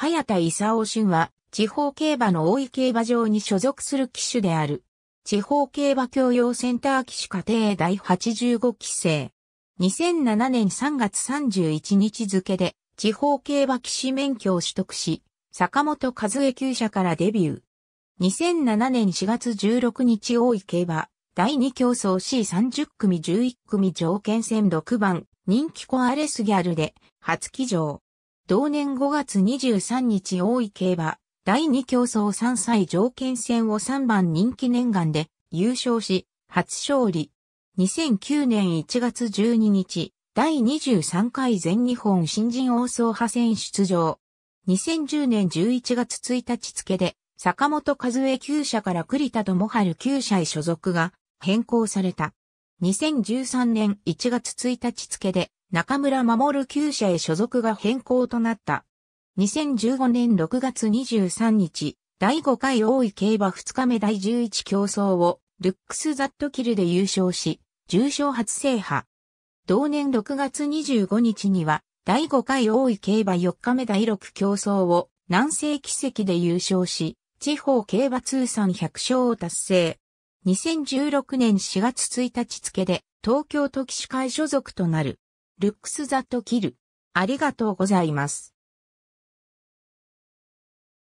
早田勲俊は、地方競馬の大井競馬場に所属する騎手である。地方競馬教養センター騎手課程第85期生。2007年3月31日付で、地方競馬騎士免許を取得し、坂本和恵厩舎からデビュー。2007年4月16日大井競馬、第2競争 C30 組11組条件戦6番、人気コアレスギャルで、初騎乗。同年5月23日大井競馬、第2競争3歳条件戦を3番人気念願で優勝し、初勝利。2009年1月12日、第23回全日本新人王総派戦出場。2010年11月1日付で、坂本和恵厩社から栗田智春厩社へ所属が変更された。2013年1月1日付で、中村守旧社へ所属が変更となった。2015年6月23日、第5回大井競馬2日目第11競争を、ルックス・ザット・キルで優勝し、重賞初制覇。同年6月25日には、第5回大井競馬4日目第6競争を、南西奇跡で優勝し、地方競馬通算100勝を達成。2016年4月1日付で、東京都騎士会所属となる。ルックスザットキル。ありがとうございます。